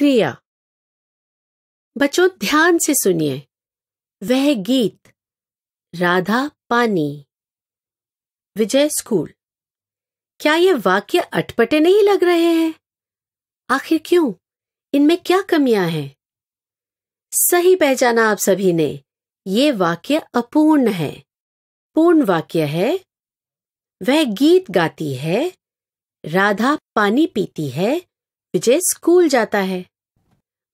क्रिया बच्चों ध्यान से सुनिए वह गीत राधा पानी विजय स्कूल क्या ये वाक्य अटपटे नहीं लग रहे हैं आखिर क्यों इनमें क्या कमियां हैं सही पहचाना आप सभी ने ये वाक्य अपूर्ण है पूर्ण वाक्य है वह गीत गाती है राधा पानी पीती है विजय स्कूल जाता है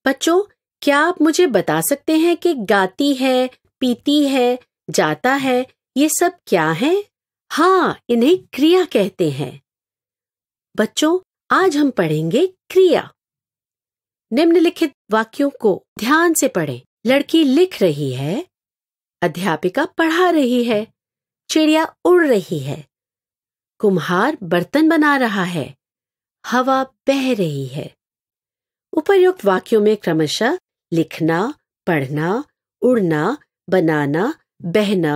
बच्चों क्या आप मुझे बता सकते हैं कि गाती है पीती है जाता है ये सब क्या है हाँ इन्हें क्रिया कहते हैं बच्चों आज हम पढ़ेंगे क्रिया निम्नलिखित वाक्यों को ध्यान से पढ़ें। लड़की लिख रही है अध्यापिका पढ़ा रही है चिड़िया उड़ रही है कुम्हार बर्तन बना रहा है हवा बह रही है उपर्युक्त वाक्यों में क्रमशः लिखना पढ़ना उड़ना बनाना बहना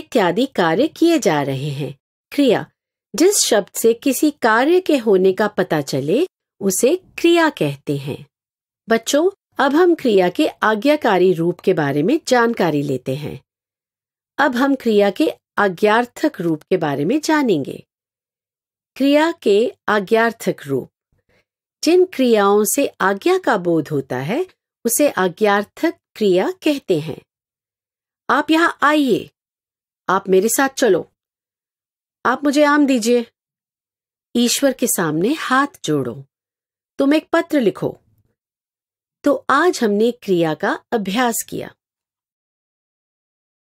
इत्यादि कार्य किए जा रहे हैं क्रिया जिस शब्द से किसी कार्य के होने का पता चले उसे क्रिया कहते हैं बच्चों अब हम क्रिया के आज्ञाकारी रूप के बारे में जानकारी लेते हैं अब हम क्रिया के आज्ञार्थक रूप के बारे में जानेंगे क्रिया के आज्ञार्थक रूप जिन क्रियाओं से आज्ञा का बोध होता है उसे आज्ञार्थक क्रिया कहते हैं आप यहां आइए आप मेरे साथ चलो आप मुझे आम दीजिए ईश्वर के सामने हाथ जोड़ो तुम एक पत्र लिखो तो आज हमने क्रिया का अभ्यास किया